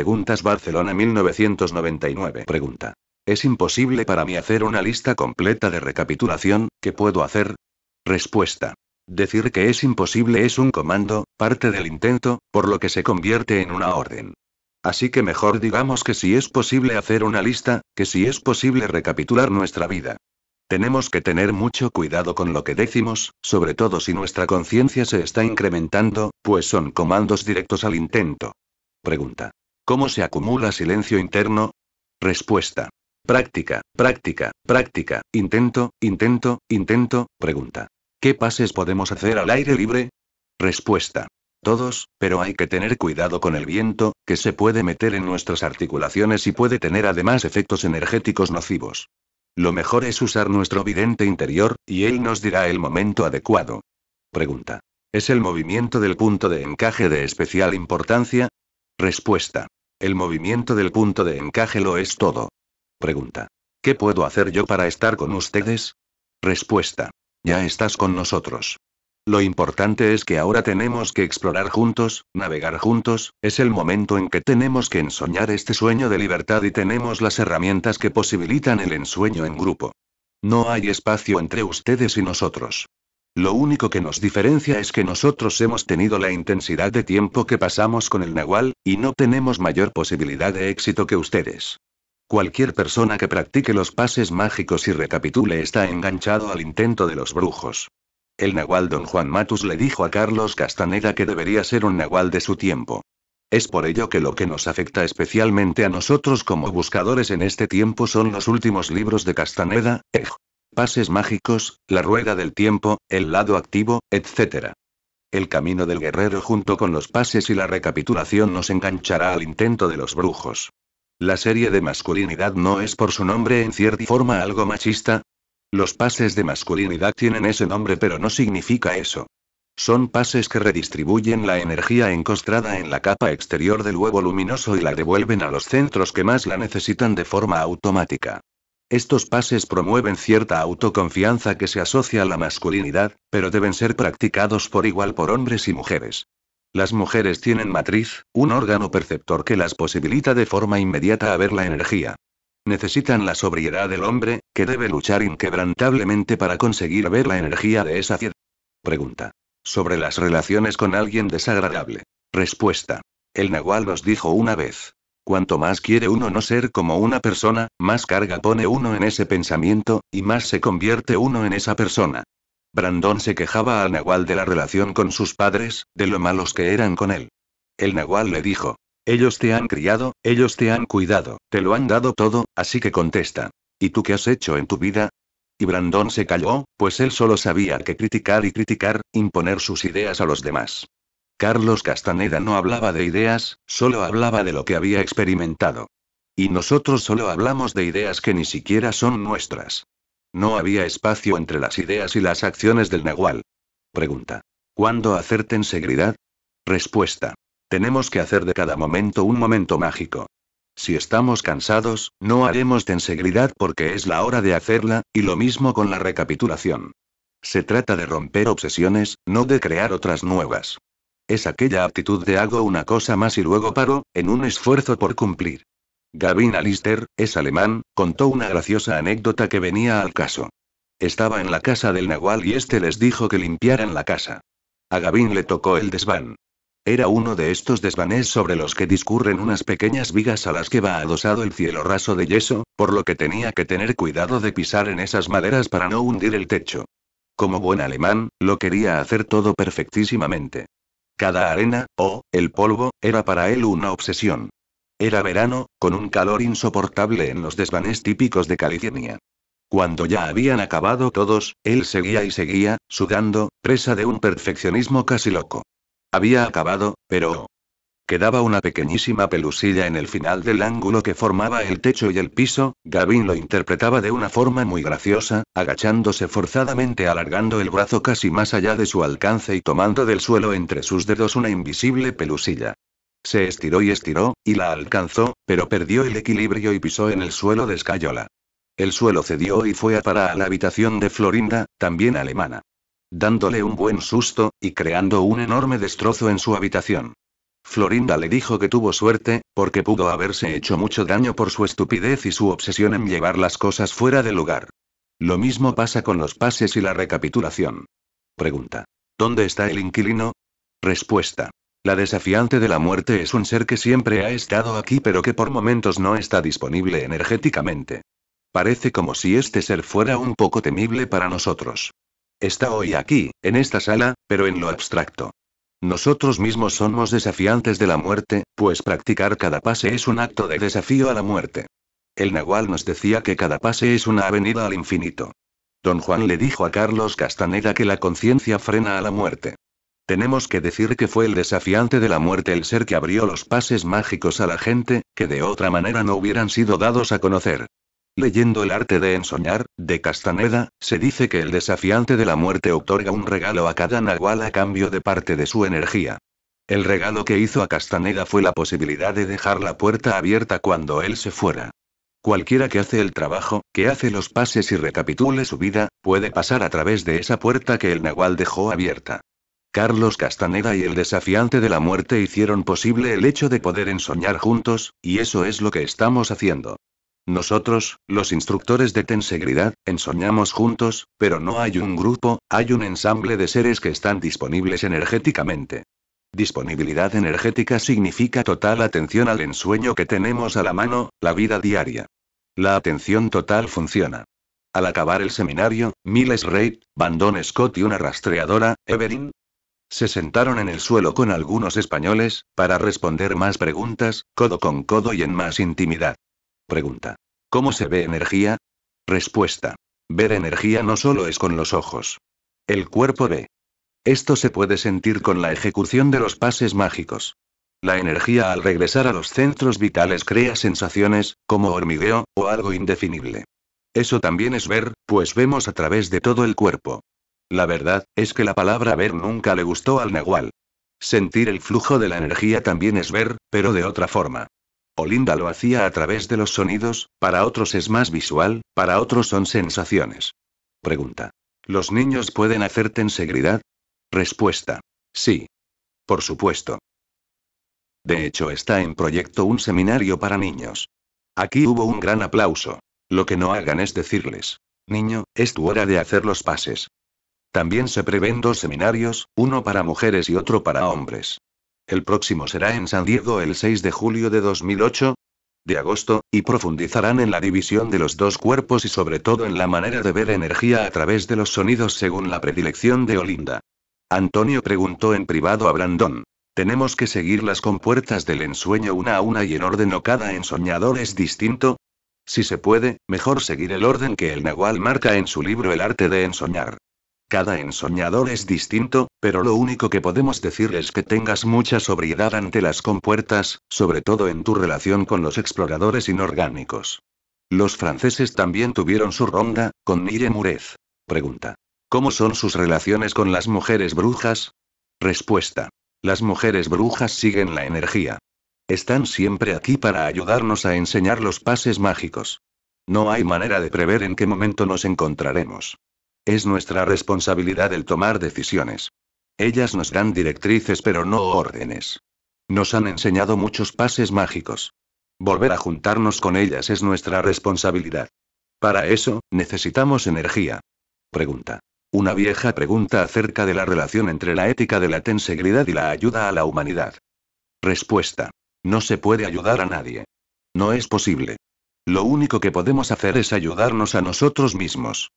Preguntas Barcelona 1999. Pregunta. Es imposible para mí hacer una lista completa de recapitulación, ¿qué puedo hacer? Respuesta. Decir que es imposible es un comando, parte del intento, por lo que se convierte en una orden. Así que mejor digamos que si es posible hacer una lista, que si es posible recapitular nuestra vida. Tenemos que tener mucho cuidado con lo que decimos, sobre todo si nuestra conciencia se está incrementando, pues son comandos directos al intento. Pregunta. ¿Cómo se acumula silencio interno? Respuesta. Práctica, práctica, práctica, intento, intento, intento, pregunta. ¿Qué pases podemos hacer al aire libre? Respuesta. Todos, pero hay que tener cuidado con el viento, que se puede meter en nuestras articulaciones y puede tener además efectos energéticos nocivos. Lo mejor es usar nuestro vidente interior, y él nos dirá el momento adecuado. Pregunta. ¿Es el movimiento del punto de encaje de especial importancia? Respuesta. El movimiento del punto de encaje lo es todo. Pregunta. ¿Qué puedo hacer yo para estar con ustedes? Respuesta. Ya estás con nosotros. Lo importante es que ahora tenemos que explorar juntos, navegar juntos, es el momento en que tenemos que ensoñar este sueño de libertad y tenemos las herramientas que posibilitan el ensueño en grupo. No hay espacio entre ustedes y nosotros. Lo único que nos diferencia es que nosotros hemos tenido la intensidad de tiempo que pasamos con el nahual, y no tenemos mayor posibilidad de éxito que ustedes. Cualquier persona que practique los pases mágicos y recapitule está enganchado al intento de los brujos. El nahual don Juan Matus le dijo a Carlos Castaneda que debería ser un nahual de su tiempo. Es por ello que lo que nos afecta especialmente a nosotros como buscadores en este tiempo son los últimos libros de Castaneda, Ej pases mágicos, la rueda del tiempo, el lado activo, etc. El camino del guerrero junto con los pases y la recapitulación nos enganchará al intento de los brujos. La serie de masculinidad no es por su nombre en cierta forma algo machista. Los pases de masculinidad tienen ese nombre pero no significa eso. Son pases que redistribuyen la energía encostrada en la capa exterior del huevo luminoso y la devuelven a los centros que más la necesitan de forma automática. Estos pases promueven cierta autoconfianza que se asocia a la masculinidad, pero deben ser practicados por igual por hombres y mujeres. Las mujeres tienen matriz, un órgano perceptor que las posibilita de forma inmediata a ver la energía. Necesitan la sobriedad del hombre, que debe luchar inquebrantablemente para conseguir ver la energía de esa ciudad. Pregunta. Sobre las relaciones con alguien desagradable. Respuesta. El nahual nos dijo una vez, Cuanto más quiere uno no ser como una persona, más carga pone uno en ese pensamiento, y más se convierte uno en esa persona. Brandon se quejaba al Nahual de la relación con sus padres, de lo malos que eran con él. El Nahual le dijo, ellos te han criado, ellos te han cuidado, te lo han dado todo, así que contesta. ¿Y tú qué has hecho en tu vida? Y Brandon se calló, pues él solo sabía que criticar y criticar, imponer sus ideas a los demás. Carlos Castaneda no hablaba de ideas, solo hablaba de lo que había experimentado. Y nosotros solo hablamos de ideas que ni siquiera son nuestras. No había espacio entre las ideas y las acciones del Nahual. Pregunta. ¿Cuándo hacer tensegridad? Respuesta. Tenemos que hacer de cada momento un momento mágico. Si estamos cansados, no haremos tensegridad porque es la hora de hacerla, y lo mismo con la recapitulación. Se trata de romper obsesiones, no de crear otras nuevas es aquella actitud de hago una cosa más y luego paro, en un esfuerzo por cumplir. Gavin Alister, es alemán, contó una graciosa anécdota que venía al caso. Estaba en la casa del Nahual y este les dijo que limpiaran la casa. A Gavin le tocó el desván. Era uno de estos desvanes sobre los que discurren unas pequeñas vigas a las que va adosado el cielo raso de yeso, por lo que tenía que tener cuidado de pisar en esas maderas para no hundir el techo. Como buen alemán, lo quería hacer todo perfectísimamente. Cada arena, o, el polvo, era para él una obsesión. Era verano, con un calor insoportable en los desvanes típicos de California. Cuando ya habían acabado todos, él seguía y seguía, sudando, presa de un perfeccionismo casi loco. Había acabado, pero, Quedaba una pequeñísima pelusilla en el final del ángulo que formaba el techo y el piso, Gavin lo interpretaba de una forma muy graciosa, agachándose forzadamente alargando el brazo casi más allá de su alcance y tomando del suelo entre sus dedos una invisible pelusilla. Se estiró y estiró, y la alcanzó, pero perdió el equilibrio y pisó en el suelo de escayola. El suelo cedió y fue a parar a la habitación de Florinda, también alemana. Dándole un buen susto, y creando un enorme destrozo en su habitación. Florinda le dijo que tuvo suerte, porque pudo haberse hecho mucho daño por su estupidez y su obsesión en llevar las cosas fuera de lugar. Lo mismo pasa con los pases y la recapitulación. Pregunta. ¿Dónde está el inquilino? Respuesta. La desafiante de la muerte es un ser que siempre ha estado aquí pero que por momentos no está disponible energéticamente. Parece como si este ser fuera un poco temible para nosotros. Está hoy aquí, en esta sala, pero en lo abstracto. Nosotros mismos somos desafiantes de la muerte, pues practicar cada pase es un acto de desafío a la muerte. El nahual nos decía que cada pase es una avenida al infinito. Don Juan le dijo a Carlos Castaneda que la conciencia frena a la muerte. Tenemos que decir que fue el desafiante de la muerte el ser que abrió los pases mágicos a la gente, que de otra manera no hubieran sido dados a conocer. Leyendo El arte de ensoñar, de Castaneda, se dice que el desafiante de la muerte otorga un regalo a cada nahual a cambio de parte de su energía. El regalo que hizo a Castaneda fue la posibilidad de dejar la puerta abierta cuando él se fuera. Cualquiera que hace el trabajo, que hace los pases y recapitule su vida, puede pasar a través de esa puerta que el nahual dejó abierta. Carlos Castaneda y el desafiante de la muerte hicieron posible el hecho de poder ensoñar juntos, y eso es lo que estamos haciendo. Nosotros, los instructores de Tensegridad, ensoñamos juntos, pero no hay un grupo, hay un ensamble de seres que están disponibles energéticamente. Disponibilidad energética significa total atención al ensueño que tenemos a la mano, la vida diaria. La atención total funciona. Al acabar el seminario, Miles Reid, Bandon Scott y una rastreadora, Evelyn, se sentaron en el suelo con algunos españoles, para responder más preguntas, codo con codo y en más intimidad. Pregunta. ¿Cómo se ve energía? Respuesta. Ver energía no solo es con los ojos. El cuerpo ve. Esto se puede sentir con la ejecución de los pases mágicos. La energía al regresar a los centros vitales crea sensaciones, como hormigueo, o algo indefinible. Eso también es ver, pues vemos a través de todo el cuerpo. La verdad, es que la palabra ver nunca le gustó al nahual. Sentir el flujo de la energía también es ver, pero de otra forma. Olinda lo hacía a través de los sonidos, para otros es más visual, para otros son sensaciones. Pregunta. ¿Los niños pueden hacerte en seguridad? Respuesta. Sí. Por supuesto. De hecho, está en proyecto un seminario para niños. Aquí hubo un gran aplauso. Lo que no hagan es decirles, niño, es tu hora de hacer los pases. También se prevén dos seminarios, uno para mujeres y otro para hombres. El próximo será en San Diego el 6 de julio de 2008, de agosto, y profundizarán en la división de los dos cuerpos y sobre todo en la manera de ver energía a través de los sonidos según la predilección de Olinda. Antonio preguntó en privado a Brandon. ¿Tenemos que seguir las compuertas del ensueño una a una y en orden o cada ensoñador es distinto? Si se puede, mejor seguir el orden que el Nahual marca en su libro El arte de ensoñar. Cada ensoñador es distinto, pero lo único que podemos decir es que tengas mucha sobriedad ante las compuertas, sobre todo en tu relación con los exploradores inorgánicos. Los franceses también tuvieron su ronda, con Nire Murez. Pregunta. ¿Cómo son sus relaciones con las mujeres brujas? Respuesta. Las mujeres brujas siguen la energía. Están siempre aquí para ayudarnos a enseñar los pases mágicos. No hay manera de prever en qué momento nos encontraremos. Es nuestra responsabilidad el tomar decisiones. Ellas nos dan directrices pero no órdenes. Nos han enseñado muchos pases mágicos. Volver a juntarnos con ellas es nuestra responsabilidad. Para eso, necesitamos energía. Pregunta. Una vieja pregunta acerca de la relación entre la ética de la tensegridad y la ayuda a la humanidad. Respuesta. No se puede ayudar a nadie. No es posible. Lo único que podemos hacer es ayudarnos a nosotros mismos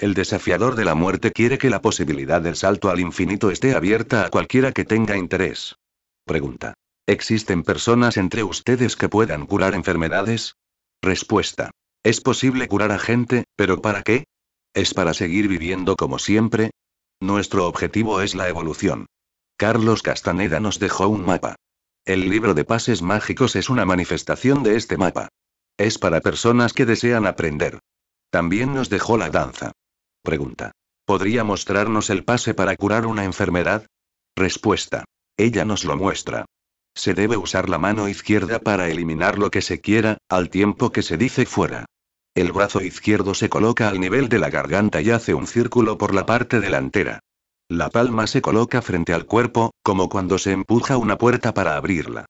el desafiador de la muerte quiere que la posibilidad del salto al infinito esté abierta a cualquiera que tenga interés. Pregunta. ¿Existen personas entre ustedes que puedan curar enfermedades? Respuesta. Es posible curar a gente, pero ¿para qué? ¿Es para seguir viviendo como siempre? Nuestro objetivo es la evolución. Carlos Castaneda nos dejó un mapa. El libro de pases mágicos es una manifestación de este mapa. Es para personas que desean aprender. También nos dejó la danza. Pregunta. ¿Podría mostrarnos el pase para curar una enfermedad? Respuesta. Ella nos lo muestra. Se debe usar la mano izquierda para eliminar lo que se quiera, al tiempo que se dice fuera. El brazo izquierdo se coloca al nivel de la garganta y hace un círculo por la parte delantera. La palma se coloca frente al cuerpo, como cuando se empuja una puerta para abrirla.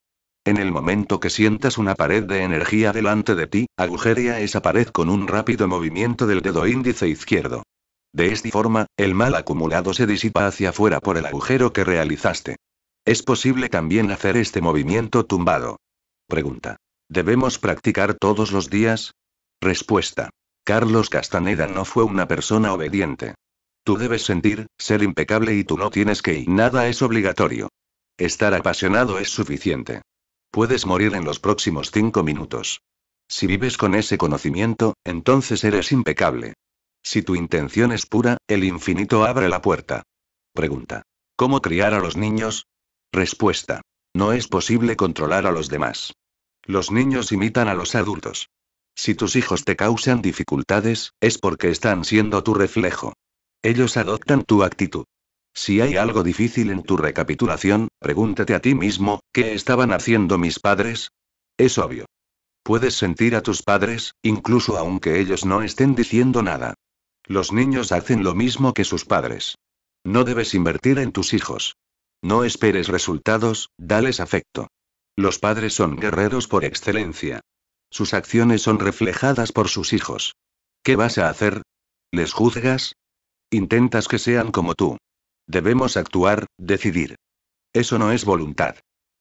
En el momento que sientas una pared de energía delante de ti, agujerea esa pared con un rápido movimiento del dedo índice izquierdo. De esta forma, el mal acumulado se disipa hacia afuera por el agujero que realizaste. ¿Es posible también hacer este movimiento tumbado? Pregunta. ¿Debemos practicar todos los días? Respuesta. Carlos Castaneda no fue una persona obediente. Tú debes sentir, ser impecable y tú no tienes que y nada es obligatorio. Estar apasionado es suficiente. Puedes morir en los próximos cinco minutos. Si vives con ese conocimiento, entonces eres impecable. Si tu intención es pura, el infinito abre la puerta. Pregunta. ¿Cómo criar a los niños? Respuesta. No es posible controlar a los demás. Los niños imitan a los adultos. Si tus hijos te causan dificultades, es porque están siendo tu reflejo. Ellos adoptan tu actitud. Si hay algo difícil en tu recapitulación, pregúntate a ti mismo, ¿qué estaban haciendo mis padres? Es obvio. Puedes sentir a tus padres, incluso aunque ellos no estén diciendo nada. Los niños hacen lo mismo que sus padres. No debes invertir en tus hijos. No esperes resultados, dales afecto. Los padres son guerreros por excelencia. Sus acciones son reflejadas por sus hijos. ¿Qué vas a hacer? ¿Les juzgas? Intentas que sean como tú. Debemos actuar, decidir. Eso no es voluntad.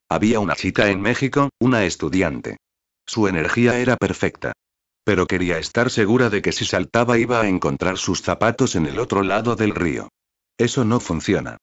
Había una chica en México, una estudiante. Su energía era perfecta pero quería estar segura de que si saltaba iba a encontrar sus zapatos en el otro lado del río. Eso no funciona.